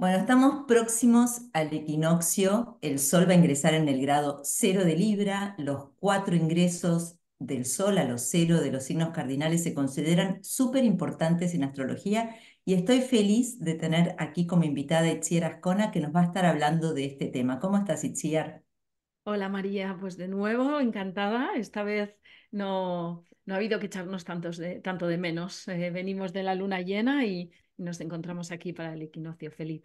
Bueno, estamos próximos al equinoccio, el Sol va a ingresar en el grado cero de Libra, los cuatro ingresos del Sol a los cero de los signos cardinales se consideran súper importantes en astrología y estoy feliz de tener aquí como invitada a Itziar Ascona que nos va a estar hablando de este tema. ¿Cómo estás, Itziar? Hola María, pues de nuevo encantada. Esta vez no, no ha habido que echarnos tantos tanto de menos. Eh, venimos de la luna llena y, nos encontramos aquí para el equinoccio feliz.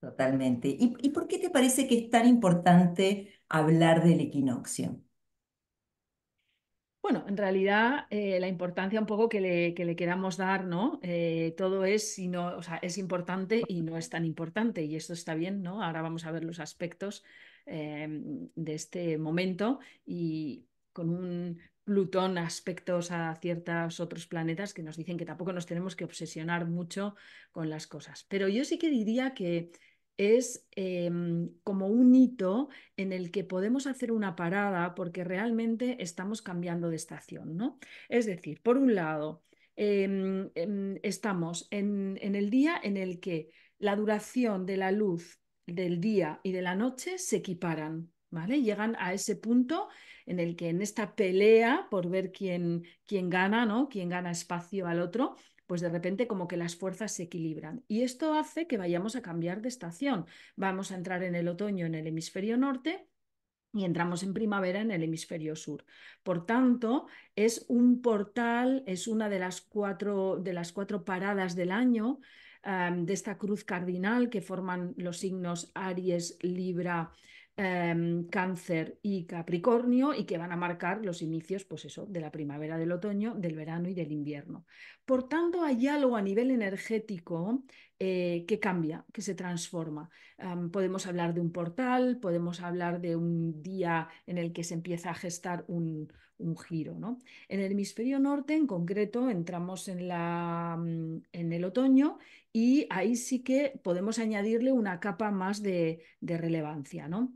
Totalmente. ¿Y, por qué te parece que es tan importante hablar del equinoccio? Bueno, en realidad eh, la importancia un poco que le, queramos dar, ¿no? Eh, todo es, sino, o sea, es importante y no es tan importante, y esto está bien, ¿no? Ahora vamos a ver los aspectos eh, de este momento y con un, Plutón aspectos a ciertos otros planetas que nos dicen que tampoco nos tenemos que obsesionar mucho con las cosas. Pero yo sí que diría que es em, como un hito en el que podemos hacer una parada porque realmente estamos cambiando de estación, ¿no? Es decir, por un lado, em, em, estamos en el día en el que la duración de la luz del día y de la noche se equiparan, Llegan a ese punto en el que en esta pelea por ver quién, gana, ¿no? Quién gana espacio al otro, pues de repente como que las fuerzas se equilibran. Y esto hace que vayamos a cambiar de estación. Vamos a entrar en el otoño en el hemisferio norte y entramos en primavera en el hemisferio sur. Por tanto, es un portal, es una de las cuatro, de las cuatro paradas del año de esta cruz cardinal que forman los signos Aries, Libra, Em, cáncer y Capricornio y que van a marcar los inicios, pues eso, de la primavera, del otoño, del verano y del invierno. Por tanto, hay algo a nivel energético eh, que cambia, que se transforma. Em, podemos hablar de un portal, podemos hablar de un día en el que se empieza a gestar un, giro. En el hemisferio norte, en concreto, entramos mm, en, el otoño y ahí sí que podemos añadirle una capa más de, de relevancia. ¿no?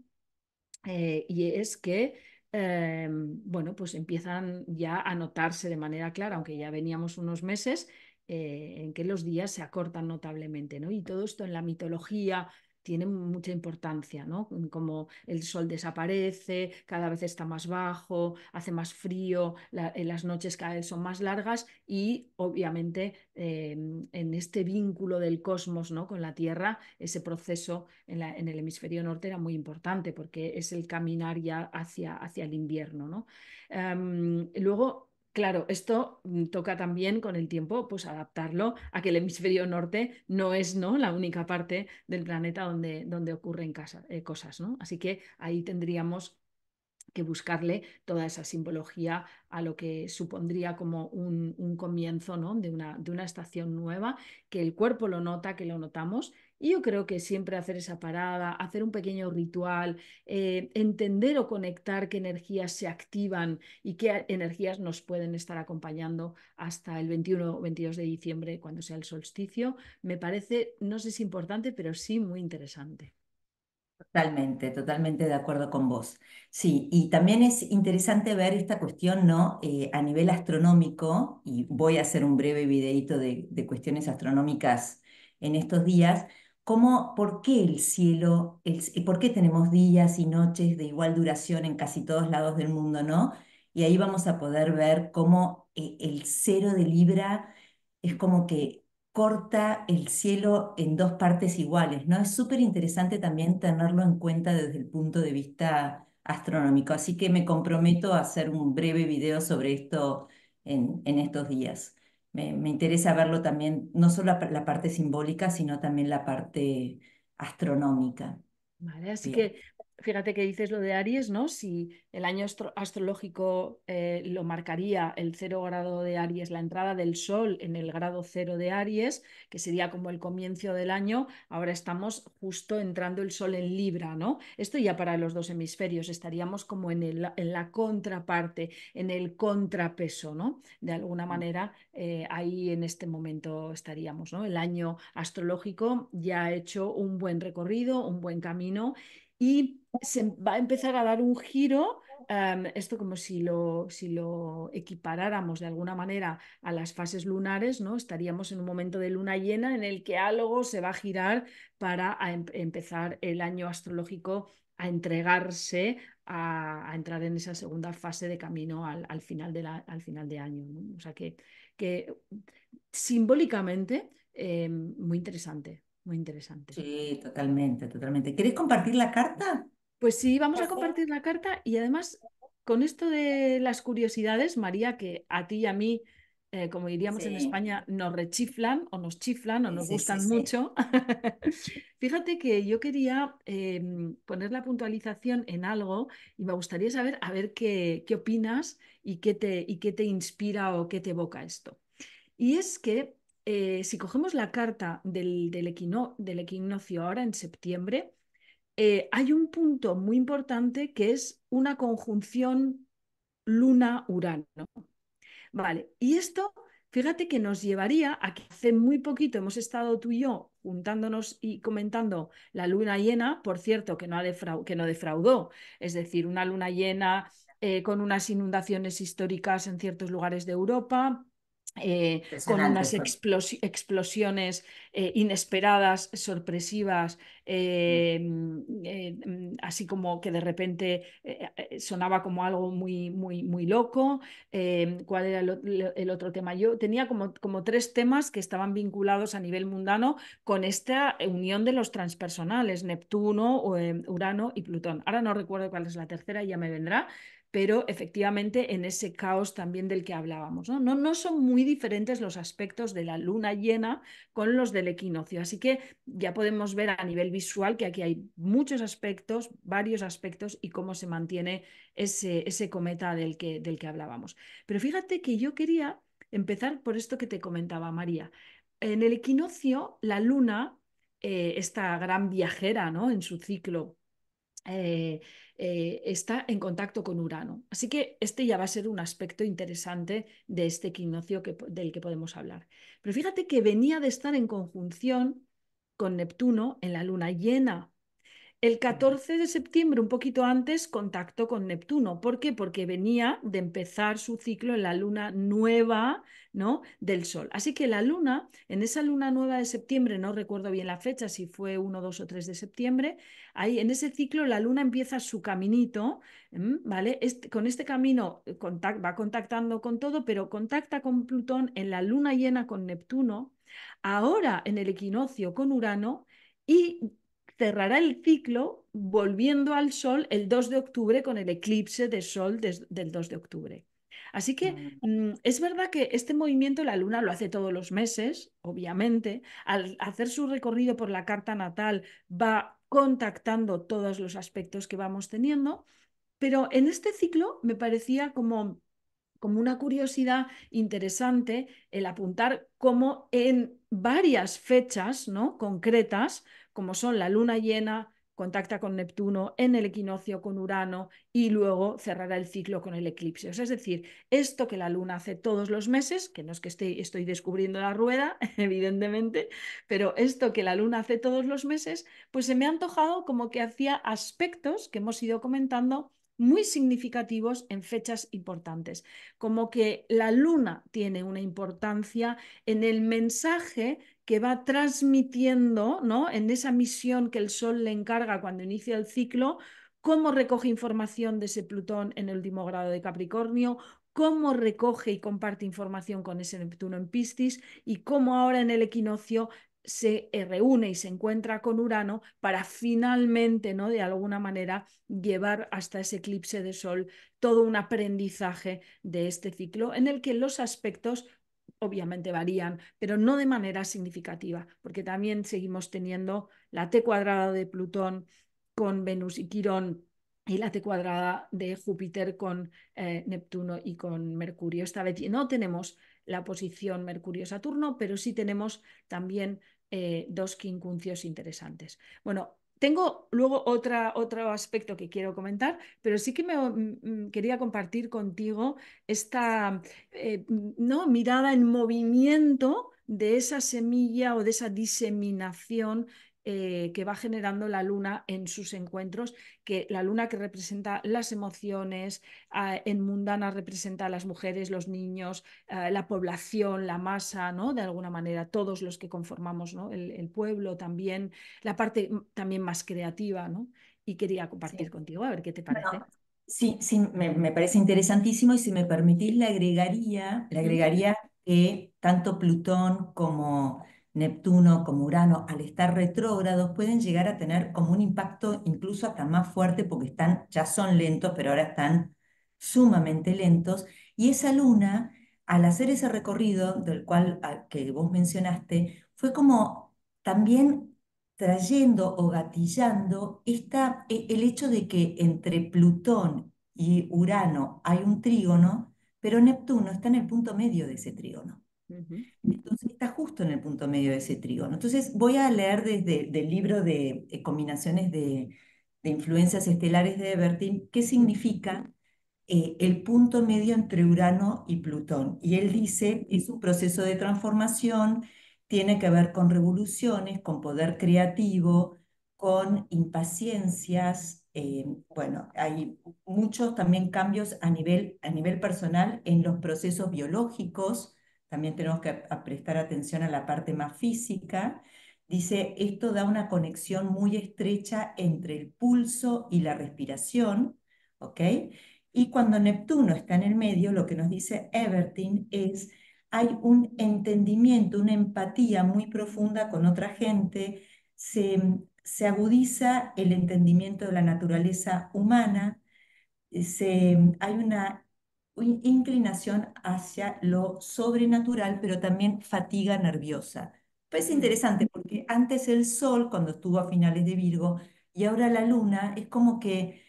Eh, y es que em, bueno, pues empiezan ya a notarse de manera clara, aunque ya veníamos unos meses, eh, en que los días se acortan notablemente, ¿no? Y todo esto en la mitología tiene mucha importancia, ¿no? Como el sol desaparece, cada vez está más bajo, hace más frío, eh, las noches cada vez son más largas y obviamente em, en este vínculo del cosmos ¿no? con la Tierra, ese proceso en, el hemisferio norte era muy importante porque es el caminar ya hacia, el invierno. ¿no? Em, luego Claro, esto mm, toca también con el tiempo pues adaptarlo a que el hemisferio norte no es ¿no? la única parte del planeta donde, donde ocurren casa, eh, cosas, ¿no? Así que ahí tendríamos que buscarle toda esa simbología a lo que supondría como un, un comienzo ¿no? de, una, de una estación nueva, que el cuerpo lo nota, que lo notamos y yo creo que siempre hacer esa parada, hacer un pequeño ritual, eh, entender o conectar qué energías se activan y qué energías nos pueden estar acompañando hasta el 21 o 22 de diciembre, cuando sea el solsticio, me parece, no sé si importante, pero sí muy interesante. Totalmente, totalmente de acuerdo con vos. Sí, y también es interesante ver esta cuestión, ¿no? Eh, a nivel astronómico, y voy a hacer un breve videíto de cuestiones astronómicas en estos días, cómo, por qué el cielo, el, por qué tenemos días y noches de igual duración en casi todos lados del mundo, ¿no? Y ahí vamos a poder ver cómo eh, el cero de Libra es como que corta el cielo en dos partes iguales, ¿no? Es súper interesante también tenerlo en cuenta desde el punto de vista astronómico, así que me comprometo a hacer un breve video sobre esto en estos días me, interesa verlo también, no solo la, parte simbólica, sino también la parte astronómica. Vale, así que fíjate que dices lo de Aries, ¿no? Si el año astrológico eh, lo marcaría el cero grado de Aries, la entrada del Sol en el grado cero de Aries, que sería como el comienzo del año, ahora estamos justo entrando el Sol en Libra, ¿no? Esto ya para los dos hemisferios, estaríamos como en, en la contraparte, en el contrapeso, ¿no? De alguna mm. manera, eh, ahí en este momento estaríamos, ¿no? El año astrológico ya ha hecho un buen recorrido, un buen camino. Y se va a empezar a dar un giro, em, esto como si lo, si lo equiparáramos de alguna manera a las fases lunares, ¿no? Estaríamos en un momento de luna llena en el que algo se va a girar para em, empezar el año astrológico a entregarse a, entrar en esa segunda fase de camino al, final, de la, al final de año. O sea que, que simbólicamente em, muy interesante, muy interesante. Sí, totalmente, totalmente. ¿Quieres compartir la carta? Pues sí, vamos a compartir la carta y además con esto de las curiosidades, María, que a ti y a mí, eh, como diríamos en España, nos rechiflan o nos chiflan o nos gustan mucho. Fíjate que yo quería em, poner la puntualización en algo y me gustaría saber a ver qué, opinas y qué, te, y qué te inspira o qué te evoca esto. Y es que eh, si cogemos la carta del, del equinoccio ahora en septiembre, eh, hay un punto muy importante que es una conjunción Luna-Urano. Vale, y esto, fíjate que nos llevaría a que hace muy poquito hemos estado tú y yo juntándonos y comentando la luna llena, por cierto, que no, defraudó, es decir, una luna llena eh, con unas inundaciones históricas en ciertos lugares de Europa, eh, con unas explosiones eh, inesperadas, sorpresivas, eh, mm, mm, así como que de repente sonaba como algo muy, muy, muy loco. ¿Cuál era el, otro tema? Yo tenía como, como tres temas que estaban vinculados a nivel mundano con esta unión de los transpersonales, Neptuno, em, Urano y Plutón. Ahora no recuerdo cuál es la tercera, ya me vendrá, pero efectivamente en ese caos también del que hablábamos. ¿no? No, no son muy diferentes los aspectos de la luna llena con los del equinoccio, así que ya podemos ver a nivel visual que aquí hay muchos aspectos, varios aspectos y cómo se mantiene ese, ese cometa del que, del que hablábamos. Pero fíjate que yo quería empezar por esto que te comentaba María. En el equinoccio, la luna, eh, esta gran viajera ¿no? en su ciclo, eh, eh, está en contacto con Urano. Así que este ya va a ser un aspecto interesante de este equinoccio del que podemos hablar. Pero fíjate que venía de estar en conjunción con Neptuno en la luna llena el 14 de septiembre, un poquito antes, contactó con Neptuno. ¿Por qué? Porque venía de empezar su ciclo en la luna nueva ¿no? del Sol. Así que la luna, en esa luna nueva de septiembre, no recuerdo bien la fecha, si fue 1, 2 o 3 de septiembre, ahí en ese ciclo la luna empieza su caminito, ¿vale? Este, con este camino eh, va contactando con todo, pero contacta con Plutón en la luna llena con Neptuno, ahora en el equinoccio con Urano y cerrará el ciclo volviendo al Sol el 2 de octubre con el eclipse de Sol del 2 de octubre. Así que ah. mm, es verdad que este movimiento la Luna lo hace todos los meses, obviamente. Al hacer su recorrido por la carta natal va contactando todos los aspectos que vamos teniendo, pero en este ciclo me parecía como, como una curiosidad interesante el apuntar cómo en varias fechas ¿no? concretas como son la luna llena, contacta con Neptuno en el equinoccio con Urano y luego cerrará el ciclo con el eclipse. es decir, esto que la luna hace todos los meses, que no es que estoy descubriendo la rueda, evidentemente, pero esto que la luna hace todos los meses, pues se me ha antojado como que hacía aspectos que hemos ido comentando muy significativos en fechas importantes, como que la luna tiene una importancia en el mensaje que va transmitiendo, ¿no? En esa misión que el Sol le encarga cuando inicia el ciclo, cómo recoge información de ese Plutón en el último grado de Capricornio, cómo recoge y comparte información con ese Neptuno en Piscis y cómo ahora en el equinoccio se eh, reúne y se encuentra con Urano para finalmente, ¿no? De alguna manera, llevar hasta ese eclipse de Sol todo un aprendizaje de este ciclo en el que los aspectos obviamente varían, pero no de manera significativa, porque también seguimos teniendo la T cuadrada de Plutón con Venus y Quirón y la T cuadrada de Júpiter con eh, Neptuno y con Mercurio. Esta vez no tenemos la posición Mercurio-Saturno, pero sí tenemos también eh, dos quincuncios interesantes. Bueno, tengo luego otra, otro aspecto que quiero comentar, pero sí que me mm, mm, quería compartir contigo esta eh, ¿no? mirada en movimiento de esa semilla o de esa diseminación eh, que va generando la luna en sus encuentros, que la luna que representa las emociones, ah, en mundana representa a las mujeres, los niños, ah, la población, la masa, ¿no? De alguna manera, todos los que conformamos ¿no? el, pueblo también, la parte también más creativa, ¿no? Y quería compartir contigo, a ver qué te parece. Sí, sí, me, me, parece interesantísimo y si me permitís le agregaría, le agregaría que tanto Plutón como Neptuno como Urano, al estar retrógrados, pueden llegar a tener como un impacto incluso hasta más fuerte porque están, ya son lentos, pero ahora están sumamente lentos. Y esa luna, al hacer ese recorrido del cual ah, que vos mencionaste, fue como también trayendo o gatillando esta, e, el hecho de que entre Plutón y Urano hay un trígono, pero Neptuno está en el punto medio de ese trígono. Entonces está justo en el punto medio de ese trígono. Entonces voy a leer desde el libro de eh, combinaciones de, influencias estelares de Bertin qué significa eh, el punto medio entre Urano y Plutón. Y él dice, es un proceso de transformación, tiene que ver con revoluciones, con poder creativo, con impaciencias. Eh, bueno, hay muchos también cambios a nivel, a nivel personal en los procesos biológicos también tenemos que prestar atención a la parte más física, dice, esto da una conexión muy estrecha entre el pulso y la respiración, Y cuando Neptuno está en el medio, lo que nos dice Everton es, hay un entendimiento, una empatía muy profunda con otra gente, se, se agudiza el entendimiento de la naturaleza humana, se, hay una inclinación hacia lo sobrenatural, pero también fatiga nerviosa. Pues es interesante porque antes el Sol, cuando estuvo a finales de Virgo, y ahora la Luna, es como que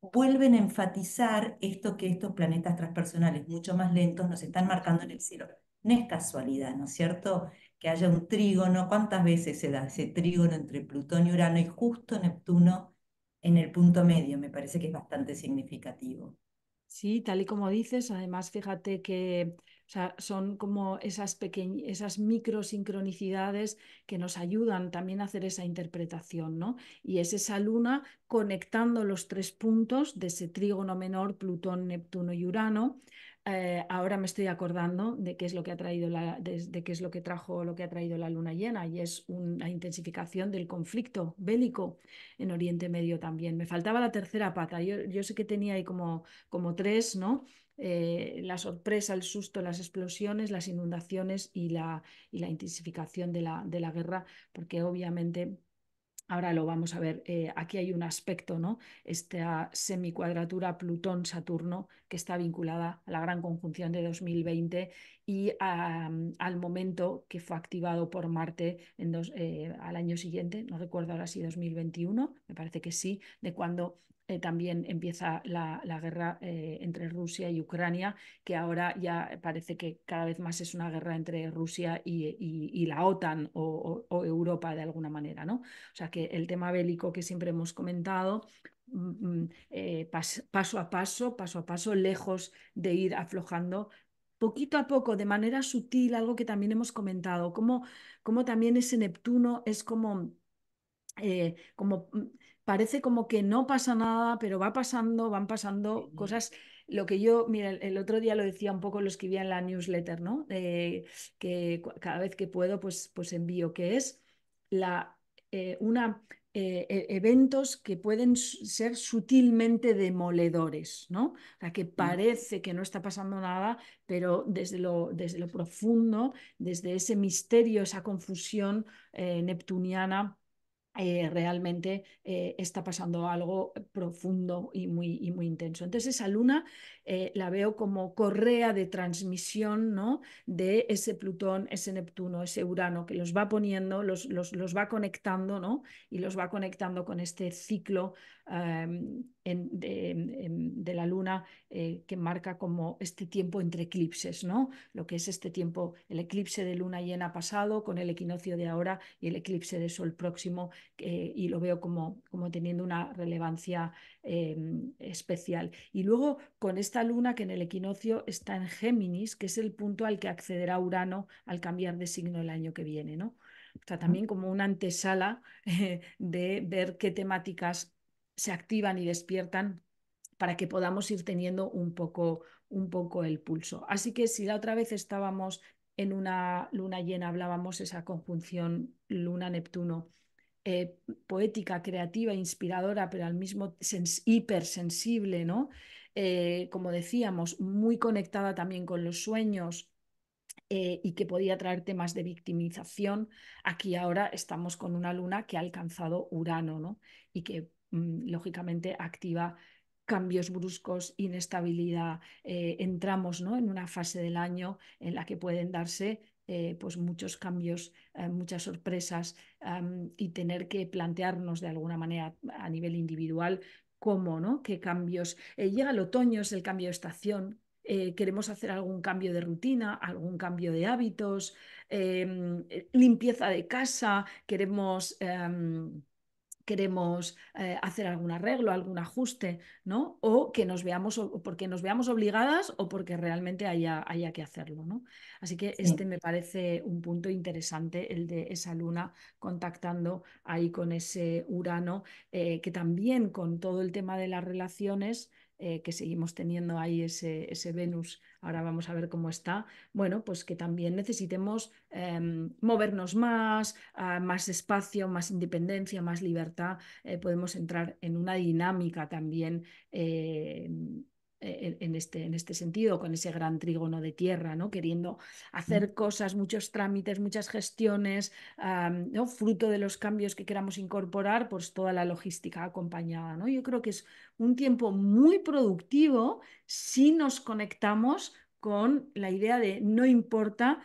vuelven a enfatizar esto que estos planetas transpersonales, mucho más lentos, nos están marcando en el cielo. No es casualidad, ¿no es cierto? Que haya un trígono, ¿cuántas veces se da ese trígono entre Plutón y Urano y justo Neptuno en el punto medio? Me parece que es bastante significativo. Sí, tal y como dices, además fíjate que son como esas, esas sincronicidades que nos ayudan también a hacer esa interpretación, ¿no? Y es esa luna conectando los tres puntos de ese trígono menor, Plutón, Neptuno y Urano, eh, ahora me estoy acordando de qué es lo que ha traído la, de, qué es lo que trajo lo que ha traído la luna llena y es una intensificación del conflicto bélico en Oriente Medio también. Me faltaba la tercera pata. Yo, sé que tenía ahí como, como tres, ¿no? Eh, la sorpresa, el susto, las explosiones, las inundaciones y la, y la intensificación de la, de la guerra, porque obviamente Ahora lo vamos a ver. Eh, aquí hay un aspecto, ¿no? Esta semicuadratura Plutón-Saturno que está vinculada a la gran conjunción de 2020 y al momento que fue activado por Marte en dos, eh, al año siguiente, no recuerdo ahora si 2021, me parece que sí, de cuando eh, también empieza la, guerra eh, entre Rusia y Ucrania, que ahora ya parece que cada vez más es una guerra entre Rusia y, la OTAN o, Europa de alguna manera, ¿no? O sea que el tema bélico que siempre hemos comentado, mm, mm, eh, paso a paso, paso a paso, lejos de ir aflojando poquito a poco, de manera sutil, algo que también hemos comentado, como, como también ese Neptuno es como, como mm, parece como que no pasa nada, pero va pasando, van pasando cosas. Lo que yo, mira, el otro día lo decía un poco, lo escribía en la newsletter, ¿no? Eh, que cada vez que puedo, pues, pues envío, que es la, eh, una, eh, e, eventos que pueden ser sutilmente demoledores, ¿no? O sea, que mm. parece que no está pasando nada, pero desde lo, desde lo profundo, desde ese misterio, esa confusión neptuniana, eh, realmente eh, está pasando algo profundo y muy, muy intenso. Entonces esa luna eh, la veo como correa de transmisión ¿no? de ese Plutón, ese Neptuno, ese Urano, que los va poniendo, los, va conectando ¿no? y los va conectando con este ciclo em, em, em, de, la luna que marca como este tiempo entre eclipses, ¿no? lo que es este tiempo, el eclipse de luna llena pasado con el equinoccio de ahora y el eclipse de sol próximo eh, y lo veo como, como teniendo una relevancia em, especial. Y luego con esta luna que en el equinoccio está en Géminis, que es el punto al que accederá Urano al cambiar de signo el año que viene, O sea, también como una antesala eh, de ver qué temáticas se activan y despiertan para que podamos ir teniendo un poco, un poco el pulso. Así que si la otra vez estábamos en una luna llena, hablábamos esa conjunción luna-Neptuno eh, poética, creativa, inspiradora, pero al mismo hipersensible, ¿no? Eh, como decíamos, muy conectada también con los sueños, eh, y que podía traer temas de victimización. Aquí ahora estamos con una luna que ha alcanzado Urano y que mm, lógicamente activa cambios bruscos, inestabilidad. entramos ¿no? en una fase del año en la que pueden darse eh, pues muchos cambios, eh, muchas sorpresas y tener que plantearnos de alguna manera a nivel individual cómo, ¿no? ¿Qué cambios? Eh, llega el otoño, es el cambio de estación. queremos hacer algún cambio de rutina, algún cambio de hábitos, em, limpieza de casa, queremos... Em, queremos eh, hacer algún arreglo, algún ajuste, ¿no? O que nos veamos, o porque nos veamos obligadas o porque realmente haya, haya que hacerlo, ¿no? Así que este me parece un punto interesante, el de esa luna contactando ahí con ese Urano, eh, que también con todo el tema de las relaciones eh, que seguimos teniendo ahí ese, ese, Venus, ahora vamos a ver cómo está, bueno, pues que también necesitemos em, movernos más, ah, más espacio, más independencia, más libertad, eh, podemos entrar en una dinámica también eh, en este, en este sentido, con ese gran trígono de tierra, ¿no? queriendo mm. hacer cosas, muchos trámites, muchas gestiones, fruto de los cambios que queramos incorporar, pues toda la logística acompañada. ¿no? Yo creo que es un tiempo muy productivo si nos conectamos con la idea de no importa,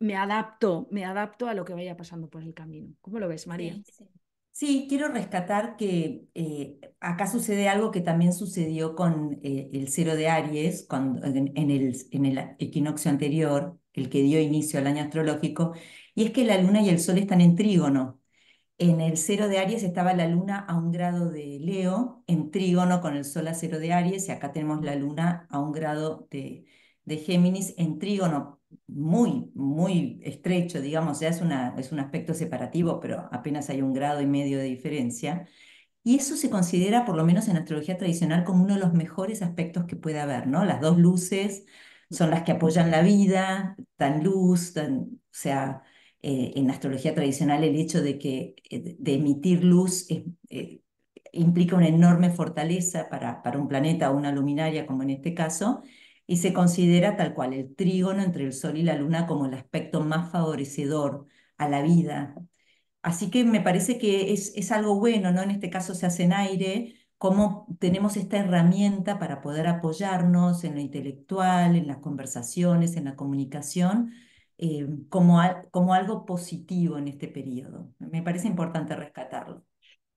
me adapto, me adapto a lo que vaya pasando por el camino. ¿Cómo lo ves, María? Sí, quiero rescatar que eh, acá sucede algo que también sucedió con eh, el cero de Aries en, el, en el equinoccio anterior, el que dio inicio al año astrológico, y es que la luna y el sol están en trígono. En el cero de Aries estaba la luna a un grado de Leo, en trígono con el sol a cero de Aries, y acá tenemos la luna a un grado de, de Géminis en trígono muy, muy estrecho, digamos, ya es, una, es un aspecto separativo, pero apenas hay un grado y medio de diferencia. Y eso se considera, por lo menos en astrología tradicional, como uno de los mejores aspectos que puede haber, ¿no? Las dos luces son las que apoyan la vida, dan luz, tan, o sea, eh, en astrología tradicional el hecho de que eh, de emitir luz eh, implica una enorme fortaleza para, para un planeta o una luminaria, como en este caso, y se considera tal cual el trígono entre el Sol y la Luna como el aspecto más favorecedor a la vida. Así que me parece que es, algo bueno, ¿no? En este caso se hace en aire, cómo tenemos esta herramienta para poder apoyarnos en lo intelectual, en las conversaciones, en la comunicación, eh, como, como algo positivo en este periodo. Me parece importante rescatarlo.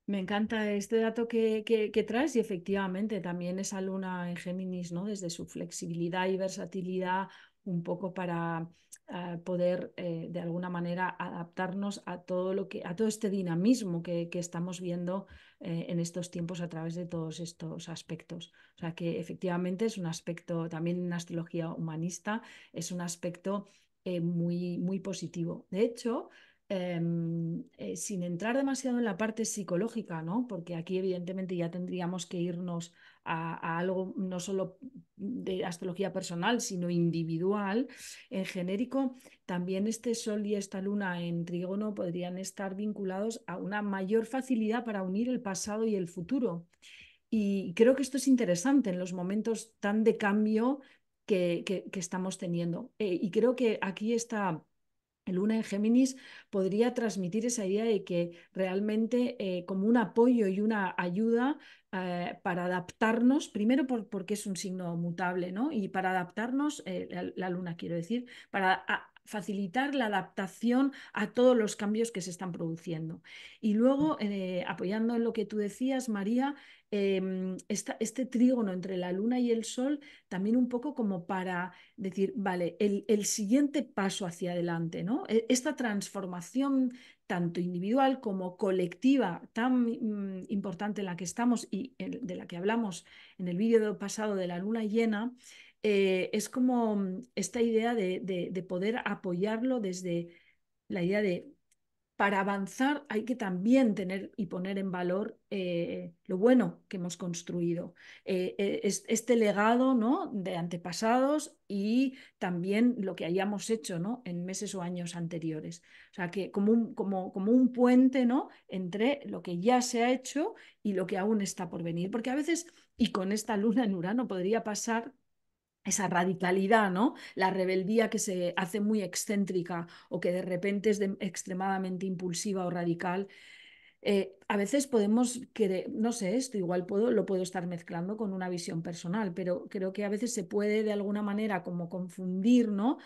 Me encanta este dato que, que, traes y efectivamente también esa luna en Géminis, ¿no? Desde su flexibilidad y versatilidad, un poco para ah, poder eh, de alguna manera adaptarnos a todo lo que, a todo este dinamismo que, estamos viendo eh, en estos tiempos a través de todos estos aspectos. O sea que efectivamente es un aspecto, también en astrología humanista, es un aspecto eh, muy, muy positivo. De hecho, Em, eh, sin entrar demasiado en la parte psicológica, ¿no? Porque aquí evidentemente ya tendríamos que irnos a, algo no solo de astrología personal, sino individual. En genérico, también este sol y esta luna en trígono podrían estar vinculados a una mayor facilidad para unir el pasado y el futuro. Y creo que esto es interesante en los momentos tan de cambio que, estamos teniendo. Eh, y creo que aquí está luna en Géminis podría transmitir esa idea de que realmente eh, como un apoyo y una ayuda eh, para adaptarnos, primero porque es un signo mutable, ¿no? Y para adaptarnos, eh, la, luna quiero decir, para facilitar la adaptación a todos los cambios que se están produciendo. Y luego, mm. eh, apoyando en lo que tú decías, María, em, este trígono entre la luna y el sol, también un poco como para decir, vale, el, siguiente paso hacia adelante, ¿no? E, esta transformación tanto individual como colectiva tan mm, importante en la que estamos y de la que hablamos en el vídeo pasado de la luna llena, eh, es como mm, esta idea de, poder apoyarlo desde la idea de, para avanzar hay que también tener y poner en valor eh, lo bueno que hemos construido, eh, e, este legado ¿no? de antepasados y también lo que hayamos hecho ¿no? en meses o años anteriores. O sea, que como un, como, como un puente ¿no? entre lo que ya se ha hecho y lo que aún está por venir, porque a veces... Y con esta luna en Urano podría pasar esa radicalidad, ¿no? La rebeldía que se hace muy excéntrica o que de repente es extremadamente impulsiva o radical. Eh, a veces podemos querer, no sé, esto igual lo puedo estar mezclando con una visión personal, pero creo que a veces se puede de alguna manera como confundir, ¿no?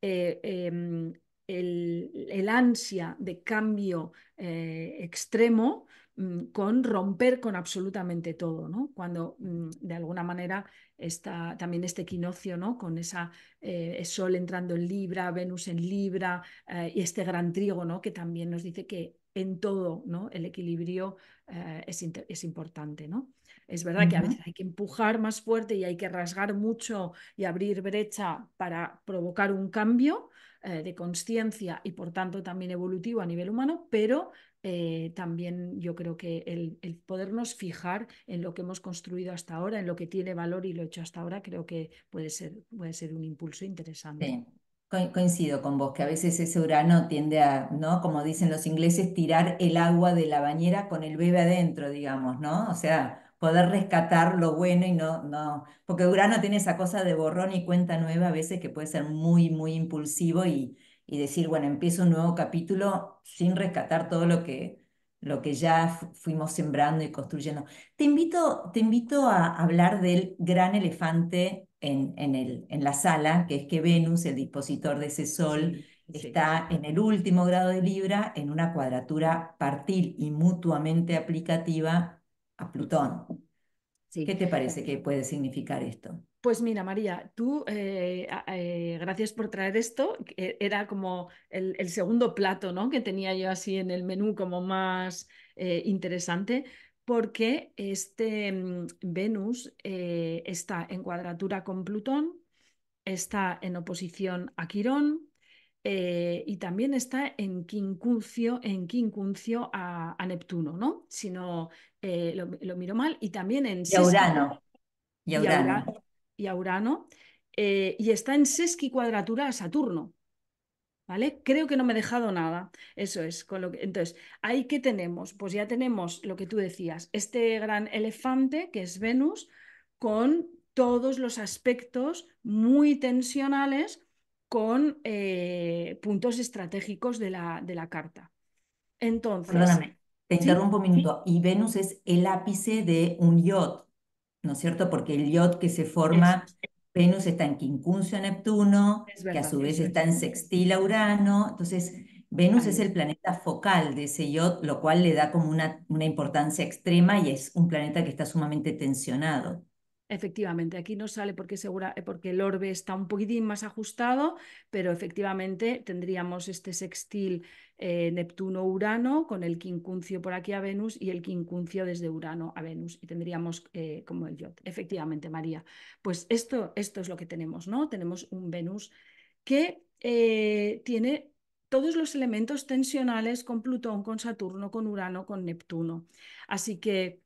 Eh, em, el, el, ansia de cambio eh, extremo mm, con romper con absolutamente todo, ¿no? Cuando mm, de alguna manera esta, también este equinoccio, ¿no? Con esa eh, Sol entrando en Libra, Venus en Libra eh, y este gran ¿no? que también nos dice que en todo, ¿no? El equilibrio eh, es, es, importante, ¿no? Es verdad que a veces hay que empujar más fuerte y hay que rasgar mucho y abrir brecha para provocar un cambio eh, de conciencia y por tanto también evolutivo a nivel humano, pero eh, también yo creo que el, el, podernos fijar en lo que hemos construido hasta ahora, en lo que tiene valor y lo hecho hasta ahora, creo que puede ser, puede ser un impulso interesante. coincido con vos, que a veces ese Urano tiende a, ¿no? Como dicen los ingleses, tirar el agua de la bañera con el bebé adentro, digamos, ¿no? O sea, poder rescatar lo bueno y no, no, porque Urano tiene esa cosa de borrón y cuenta nueva a veces que puede ser muy, muy impulsivo y, decir, bueno, empiezo un nuevo capítulo sin rescatar todo lo que, lo que ya fuimos sembrando y construyendo. Te invito, te invito a hablar del gran elefante en, en, el, en la sala, que es que Venus, el dispositor de ese sol, está en el último grado de Libra, en una cuadratura partil y mutuamente aplicativa a Plutón. ¿Qué te parece que puede significar esto? Pues mira, María, tú, eh, eh, gracias por traer esto. Era como el, segundo plato ¿no? que tenía yo así en el menú como más eh, interesante, porque este mm, Venus está en cuadratura con Plutón, está en oposición a Quirón, eh, y también está en quincuncio, en a, Neptuno, ¿no? Si no eh, lo, miro mal, y también en... Y Y a Urano. Y eh, Urano. y está en sesqui cuadratura a Saturno. ¿Vale? Creo que no me he dejado nada. Eso es. Entonces, ¿ahí qué tenemos? Pues ya tenemos lo que tú decías, este gran elefante que es Venus, con todos los aspectos muy tensionales con eh, puntos estratégicos de la, de la carta. Entonces. Perdóname, te interrumpo un minuto. Y Venus es el ápice de un yod, ¿no es cierto? Porque el yod que se forma, Venus está en quincuncio a Neptuno, que a su vez está en sextil a Urano. Entonces, Venus es el planeta focal de ese yod, lo cual le da como una, una importancia extrema y es un planeta que está sumamente tensionado. Efectivamente, aquí no sale porque, segura, eh, porque el orbe está un poquitín más ajustado, pero efectivamente tendríamos este sextil eh, Neptuno-Urano con el quincuncio por aquí a Venus y el quincuncio desde Urano a Venus y tendríamos eh, como el yot. Efectivamente, María. Pues esto, esto es lo que tenemos, ¿no? Tenemos un Venus que tiene todos los elementos tensionales con Plutón, con Saturno, con Urano, con Neptuno. Así que,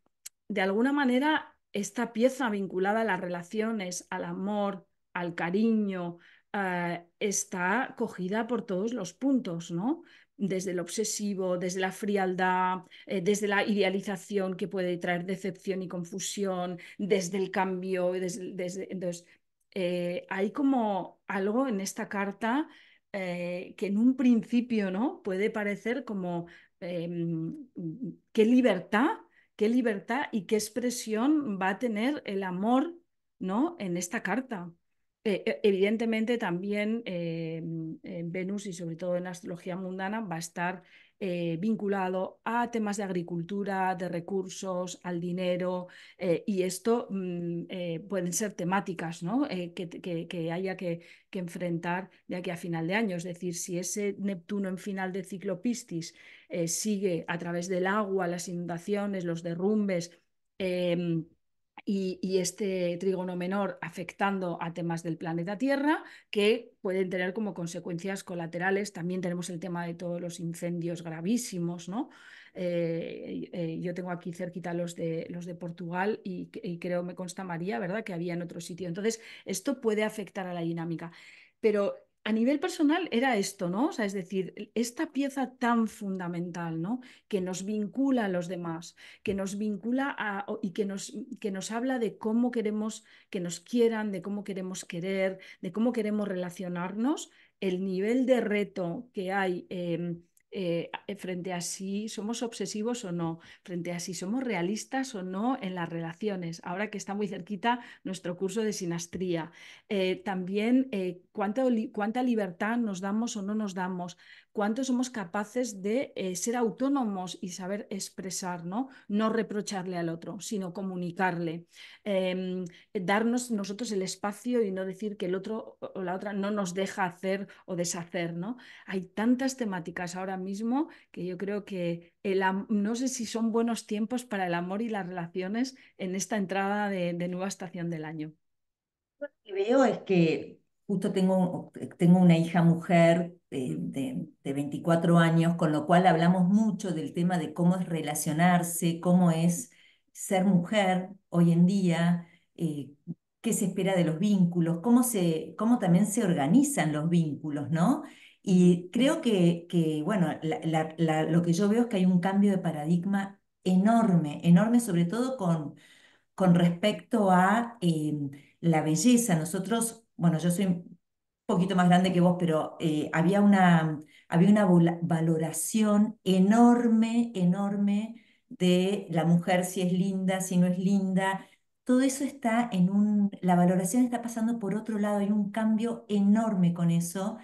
de alguna manera, esta pieza vinculada a las relaciones, al amor, al cariño, eh, está cogida por todos los puntos, ¿no? Desde el obsesivo, desde la frialdad, eh, desde la idealización que puede traer decepción y confusión, desde el cambio, desde, entonces, eh, hay como algo en esta carta que en un principio, ¿no? Puede parecer como em, qué libertad qué libertad y qué expresión va a tener el amor ¿no? en esta carta. Eh, e, evidentemente también eh, en Venus y sobre todo en astrología mundana va a estar eh, vinculado a temas de agricultura, de recursos, al dinero, y esto mm, pueden ser temáticas ¿no? que, haya que, enfrentar de aquí a final de año. Es decir, si ese Neptuno en final de ciclo eh, sigue a través del agua, las inundaciones, los derrumbes. Em, y, este trígono menor afectando a temas del planeta Tierra que pueden tener como consecuencias colaterales. También tenemos el tema de todos los incendios gravísimos, ¿no? Eh, eh, yo tengo aquí cerquita los de, los de Portugal y, y, creo me consta María, ¿verdad? Que había en otro sitio. Entonces, esto puede afectar a la dinámica. Pero a nivel personal era esto, ¿no? O sea, es decir, esta pieza tan fundamental, ¿no? Que nos vincula a los demás, que nos vincula a, y que nos, que nos habla de cómo queremos que nos quieran, de cómo queremos querer, de cómo queremos relacionarnos, el nivel de reto que hay eh, eh, frente a si somos obsesivos o no, frente a si somos realistas o no en las relaciones, ahora que está muy cerquita nuestro curso de sinastría. Eh, también cuánta libertad nos damos o no nos damos, cuánto somos capaces de eh, ser autónomos y saber expresar, ¿no? No reprocharle al otro, sino comunicarle, em, darnos nosotros el espacio y no decir que el otro o la otra no nos deja hacer o deshacer, ¿no? Hay tantas temáticas ahora mismo que yo creo que el, no sé si son buenos tiempos para el amor y las relaciones en esta entrada de, de nueva estación del año. Lo que veo es que justo tengo, eh, tengo una hija mujer eh, de, 24 años, con lo cual hablamos mucho del tema de cómo es relacionarse, cómo es ser mujer hoy en día, eh, qué se espera de los vínculos, cómo, se, cómo también se organizan los vínculos, ¿no? Y creo que, que bueno, lo que yo veo es que hay un cambio de paradigma enorme, enorme sobre todo con, con respecto a... Em, la belleza. Nosotros, bueno, yo soy un poquito más grande que vos, pero eh, había una, había una valoración enorme, enorme de la mujer, si es linda, si no es linda. Todo eso está en un, la valoración está pasando por otro lado, hay un cambio enorme con eso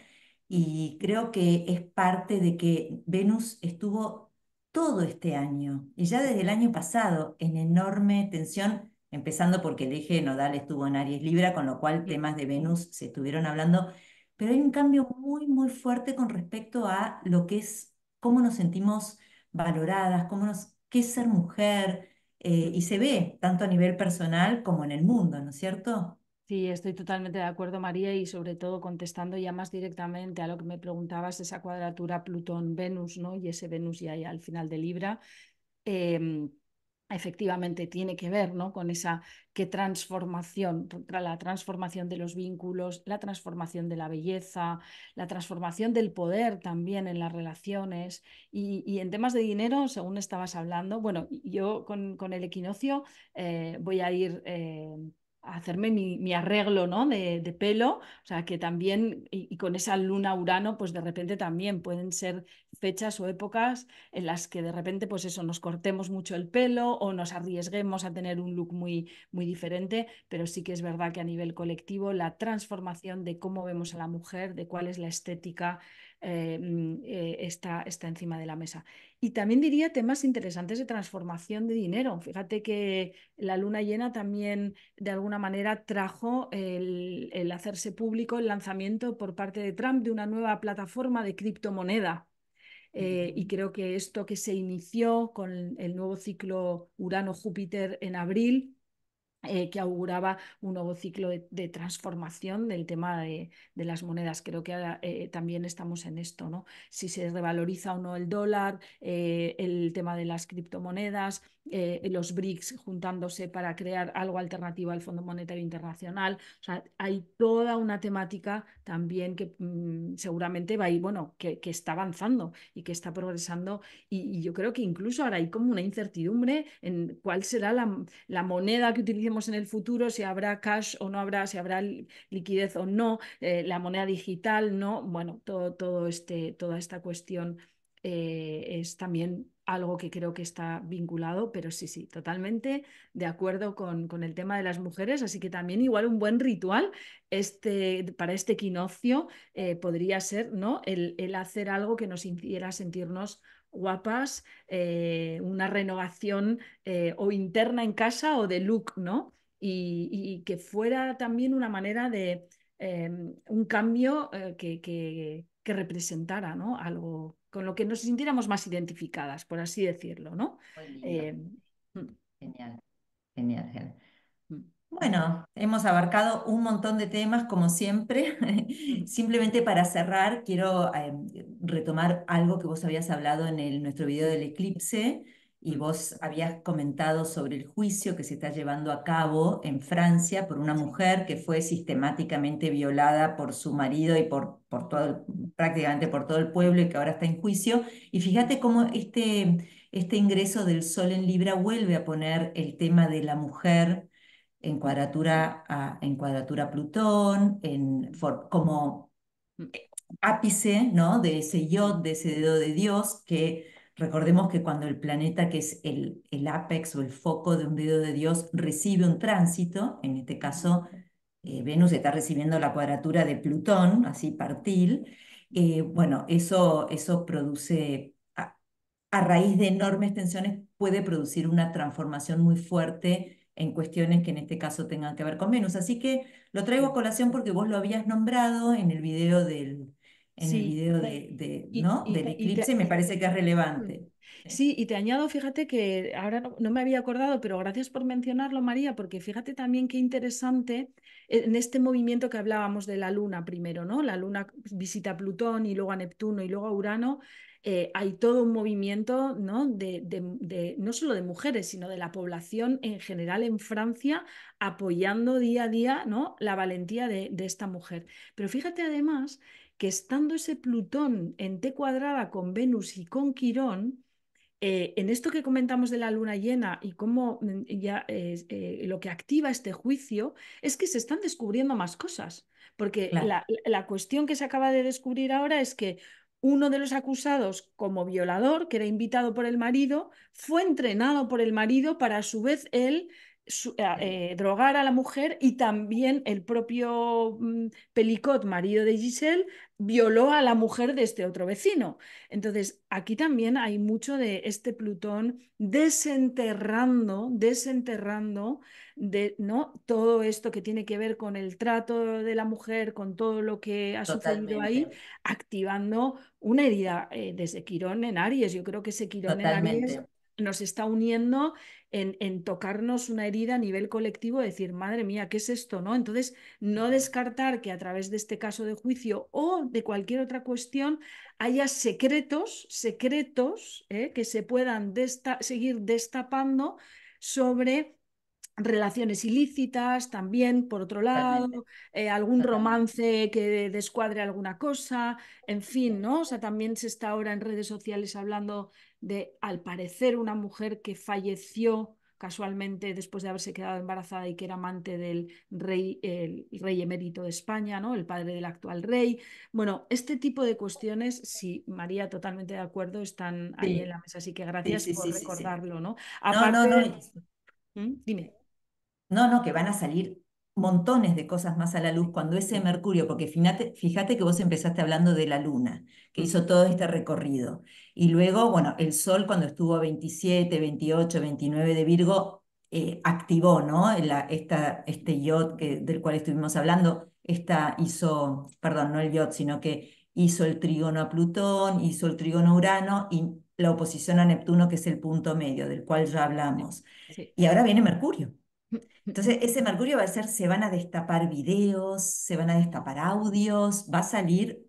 y creo que es parte de que Venus estuvo todo este año y ya desde el año pasado en enorme tensión empezando porque el eje nodal estuvo en Aries Libra, con lo cual temas de Venus se estuvieron hablando, pero hay un cambio muy, muy fuerte con respecto a lo que es cómo nos sentimos valoradas, cómo nos, qué es ser mujer, eh, y se ve tanto a nivel personal como en el mundo, ¿no es cierto? Sí, estoy totalmente de acuerdo, María, y sobre todo contestando ya más directamente a lo que me preguntabas, esa cuadratura Plutón-Venus, ¿no? Y ese Venus ya, al final de Libra. Em, efectivamente tiene que ver ¿no? con esa que transformación, la transformación de los vínculos, la transformación de la belleza, la transformación del poder también en las relaciones y, en temas de dinero, según estabas hablando, bueno, yo con, el equinoccio eh, voy a ir... Eh, hacerme mi, arreglo ¿no? de, pelo, o sea que también, y, con esa luna Urano, pues de repente también pueden ser fechas o épocas en las que de repente, pues eso, nos cortemos mucho el pelo o nos arriesguemos a tener un look muy, muy diferente, pero sí que es verdad que a nivel colectivo la transformación de cómo vemos a la mujer, de cuál es la estética, eh, mm, eh, está, está encima de la mesa. Y también diría temas interesantes de transformación de dinero. Fíjate que la luna llena también de alguna manera trajo el, hacerse público el lanzamiento por parte de Trump de una nueva plataforma de criptomoneda. Eh, y creo que esto que se inició con el nuevo ciclo Urano-Júpiter en abril eh, que auguraba un nuevo ciclo de, transformación del tema de, las monedas. Creo que ahora, eh, también estamos en esto, ¿no? Si se revaloriza o no el dólar, eh, el tema de las criptomonedas, eh, los BRICS juntándose para crear algo alternativo al Fondo Monetario Internacional. O sea, hay toda una temática también que mm, seguramente va a ir, bueno, que, está avanzando y que está progresando. Y, yo creo que incluso ahora hay como una incertidumbre en cuál será la, moneda que utilicemos en el futuro, si habrá cash o no habrá, si habrá liquidez o no, eh, la moneda digital, no. Bueno, todo, todo este, toda esta cuestión eh, es también algo que creo que está vinculado, pero sí, sí, totalmente de acuerdo con, con, el tema de las mujeres, así que también igual un buen ritual este, para este equinoccio eh, podría ser ¿no? El, hacer algo que nos hiciera sentirnos guapas, eh, una renovación o interna en casa o de look, ¿no? y, que fuera también una manera de, em, un cambio que, que, que, representara ¿no? algo, con lo que nos sintiéramos más identificadas, por así decirlo, ¿no? Eh, mm. genial, genial, mm. Bueno, hemos abarcado un montón de temas como siempre. Mm. Simplemente para cerrar, quiero eh, retomar algo que vos habías hablado en nuestro video del eclipse, y mm. vos habías comentado sobre el juicio que se está llevando a cabo en Francia por una mujer que fue sistemáticamente violada por su marido y por, por todo, prácticamente por todo el pueblo y que ahora está en juicio. Y fíjate cómo este, este ingreso del sol en Libra vuelve a poner el tema de la mujer en cuadratura, a, en cuadratura Plutón, en, como mm. ápice ¿no? de ese yo, de ese dedo de Dios que Recordemos que cuando el planeta, que es el, el apex o el foco de un video de Dios, recibe un tránsito, en este caso eh, Venus está recibiendo la cuadratura de Plutón, así partil, eh, bueno, eso, eso produce, a, a, raíz de enormes tensiones, puede producir una transformación muy fuerte en cuestiones que en este caso tengan que ver con Venus. Así que lo traigo a colación porque vos lo habías nombrado en el video del, en el video de, ¿no? del eclipse me parece que es mm. relevante. Sí, y te añado, fíjate que ahora no, me había acordado, pero gracias por mencionarlo, María, porque fíjate también qué interesante eh, en este movimiento que hablábamos de la Luna primero, ¿no? La Luna visita a Plutón y luego a Neptuno y luego a Urano. Eh, hay todo un movimiento ¿no? de, no solo de mujeres, sino de la población en general en Francia apoyando día a día ¿no? la valentía de, de esta mujer. Pero fíjate además que estando ese Plutón en T cuadrada con Venus y con Quirón, eh, en esto que comentamos de la luna llena y cómo mm, ya, eh, lo que activa este juicio es que se están descubriendo más cosas, porque la, la cuestión que se acaba de descubrir ahora es que uno de los acusados como violador, que era invitado por el marido, fue entrenado por el marido para a su vez él eh, eh, drogar a la mujer y también el propio mm, Pelicot, marido de Giselle, violó a la mujer de este otro vecino. Entonces, aquí también hay mucho de este Plutón desenterrando, desenterrando de ¿no? todo esto que tiene que ver con el trato de la mujer, con todo lo que ha sucedido ahí, activando una herida de eh, desde Quirón en Aries. Yo creo que ese Quirón en Aries nos está uniendo en, tocarnos una herida a nivel colectivo, decir, madre mía, ¿qué es esto? ¿No? Entonces, no descartar que a través de este caso de juicio o de cualquier otra cuestión haya secretos, secretos ¿eh? que se puedan seguir destapando sobre relaciones ilícitas también, por otro lado, eh, algún romance que descuadre alguna cosa, en fin, ¿no? O sea, también se está ahora en redes sociales hablando de, al parecer, una mujer que falleció casualmente después de haberse quedado embarazada y que era amante del rey, el rey emérito de España, ¿no? El padre del actual rey. Bueno, este tipo de cuestiones, sí, María, totalmente de acuerdo, están ahí en la mesa, así que gracias por recordarlo, ¿no? Aparte, no, no, ¿Mm? Dime. No, no, que van a salir montones de cosas más a la luz cuando ese Mercurio, porque fíjate, que vos empezaste hablando de la Luna, que mm. hizo todo este recorrido. Y luego, bueno, el Sol cuando estuvo a 27, 28, 29 de Virgo, eh, activó, ¿no? esta, este yacht del cual estuvimos hablando, esta hizo, perdón, no el yacht, sino que hizo el trígono a Plutón, hizo el trígono a Urano y la oposición a Neptuno, que es el punto medio, del cual ya hablamos. Y ahora viene Mercurio. Entonces, ese mercurio va a ser, se van a destapar videos, se van a destapar audios, va a salir,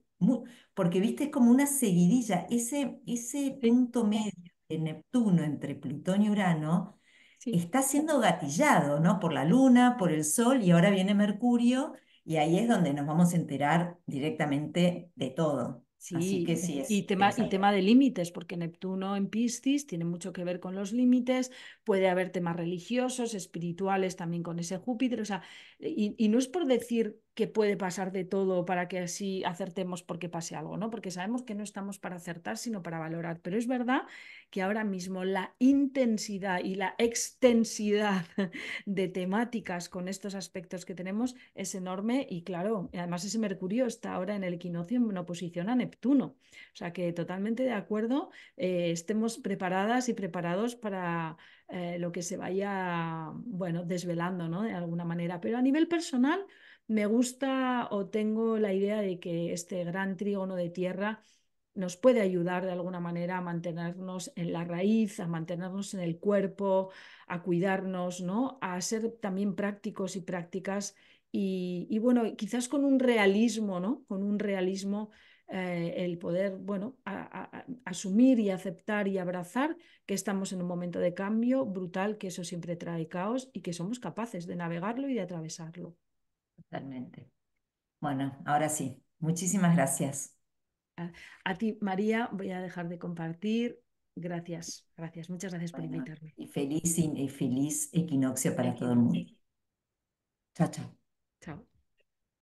porque viste, es como una seguidilla, ese, ese punto medio de Neptuno entre Plutón y Urano está siendo gatillado, ¿no? Por la Luna, por el Sol, y ahora viene Mercurio, y ahí es donde nos vamos a enterar directamente de todo. Sí, que sí y, tema, y tema de límites, porque Neptuno en Piscis tiene mucho que ver con los límites, puede haber temas religiosos, espirituales también con ese Júpiter, o sea, y, no es por decir que puede pasar de todo para que así acertemos porque pase algo, ¿no? Porque sabemos que no estamos para acertar, sino para valorar. Pero es verdad que ahora mismo la intensidad y la extensidad de temáticas con estos aspectos que tenemos es enorme y claro, además ese Mercurio está ahora en el equinoccio en oposición a Neptuno. O sea que totalmente de acuerdo, eh, estemos preparadas y preparados para eh, lo que se vaya, bueno, desvelando, ¿no? De alguna manera. Pero a nivel personal, me gusta o tengo la idea de que este gran trígono de tierra nos puede ayudar de alguna manera a mantenernos en la raíz, a mantenernos en el cuerpo, a cuidarnos, ¿no? A ser también prácticos y prácticas y, y bueno, quizás con un realismo, ¿no? Con un realismo eh, el poder, bueno, asumir y aceptar y abrazar que estamos en un momento de cambio brutal, que eso siempre trae caos y que somos capaces de navegarlo y de atravesarlo. Totalmente. Bueno, ahora sí, muchísimas gracias. A, ti, María, voy a dejar de compartir. Gracias, gracias, muchas gracias por invitarme. Y feliz, y feliz equinoccio para todo el mundo. Chao, chao. Chao.